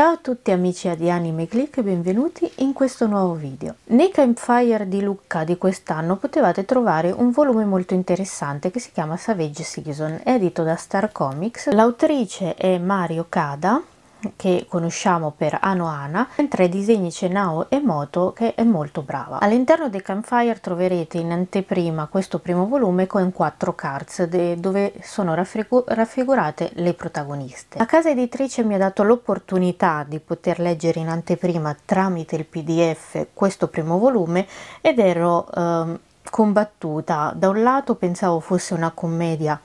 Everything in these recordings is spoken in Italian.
Ciao a tutti amici di Anime Click e benvenuti in questo nuovo video. Nei campfire di Lucca di quest'anno potevate trovare un volume molto interessante che si chiama Savage Season, edito da Star Comics. L'autrice è Mario Kada, che conosciamo per Anohana, mentre i disegni Cenao Nao Emoto che è molto brava. All'interno dei Campfire troverete in anteprima questo primo volume con quattro cards dove sono raffigurate le protagoniste. La casa editrice mi ha dato l'opportunità di poter leggere in anteprima tramite il PDF questo primo volume ed ero ehm, combattuta. Da un lato pensavo fosse una commedia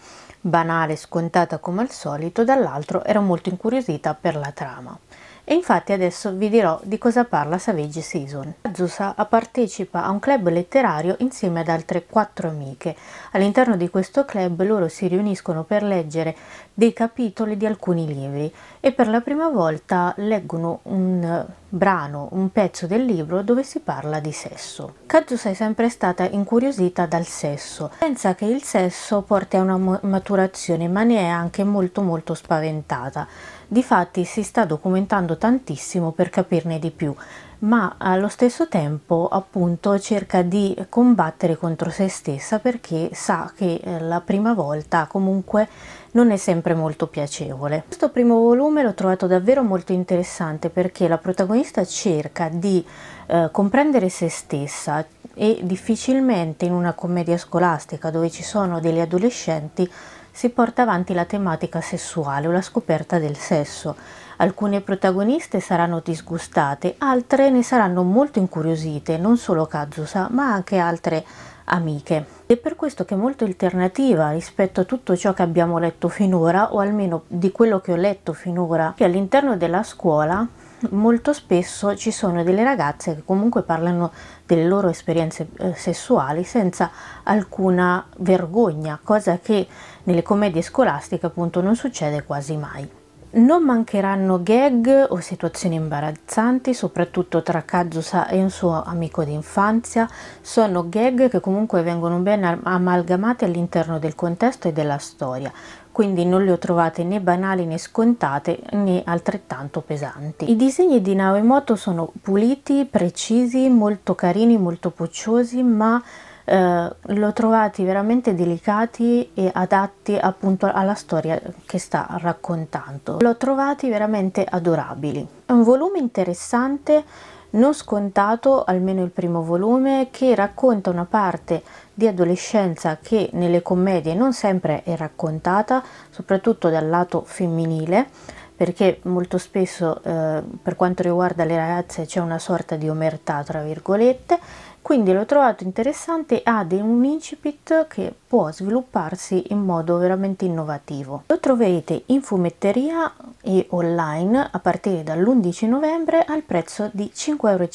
banale e scontata come al solito, dall'altro ero molto incuriosita per la trama. E infatti adesso vi dirò di cosa parla Savage Season. Azusa partecipa a un club letterario insieme ad altre quattro amiche. All'interno di questo club loro si riuniscono per leggere dei capitoli di alcuni libri e per la prima volta leggono un brano, un pezzo del libro dove si parla di sesso. Kazusa è sempre stata incuriosita dal sesso, pensa che il sesso porti a una maturazione ma ne è anche molto molto spaventata Difatti si sta documentando tantissimo per capirne di più, ma allo stesso tempo appunto cerca di combattere contro se stessa perché sa che eh, la prima volta comunque non è sempre molto piacevole. Questo primo volume l'ho trovato davvero molto interessante perché la protagonista cerca di eh, comprendere se stessa e difficilmente in una commedia scolastica dove ci sono degli adolescenti si porta avanti la tematica sessuale o la scoperta del sesso. Alcune protagoniste saranno disgustate, altre ne saranno molto incuriosite, non solo Kazusa, ma anche altre amiche. È per questo che è molto alternativa rispetto a tutto ciò che abbiamo letto finora, o almeno di quello che ho letto finora, che all'interno della scuola molto spesso ci sono delle ragazze che comunque parlano delle loro esperienze eh, sessuali senza alcuna vergogna, cosa che nelle commedie scolastiche appunto non succede quasi mai. Non mancheranno gag o situazioni imbarazzanti, soprattutto tra Kazusa e un suo amico d'infanzia. Sono gag che comunque vengono ben amalgamate all'interno del contesto e della storia, quindi non le ho trovate né banali né scontate né altrettanto pesanti. I disegni di Naomoto sono puliti, precisi, molto carini, molto pucciosi, ma eh, l'ho trovati veramente delicati e adatti appunto alla storia che sta raccontando. L'ho trovati veramente adorabili. È un volume interessante, non scontato, almeno il primo volume, che racconta una parte di adolescenza che nelle commedie non sempre è raccontata, soprattutto dal lato femminile, perché molto spesso eh, per quanto riguarda le ragazze c'è una sorta di omertà, tra virgolette, quindi l'ho trovato interessante ha un incipit che può svilupparsi in modo veramente innovativo lo troverete in fumetteria e online a partire dall'11 novembre al prezzo di 5,50 euro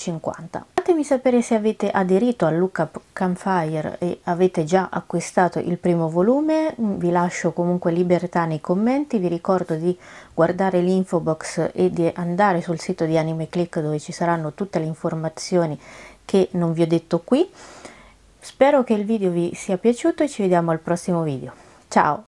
Fatemi sapere se avete aderito al Look Up Campfire e avete già acquistato il primo volume, mm, vi lascio comunque libertà nei commenti, vi ricordo di guardare l'info box e di andare sul sito di Anime Click dove ci saranno tutte le informazioni che non vi ho detto qui. Spero che il video vi sia piaciuto e ci vediamo al prossimo video. Ciao!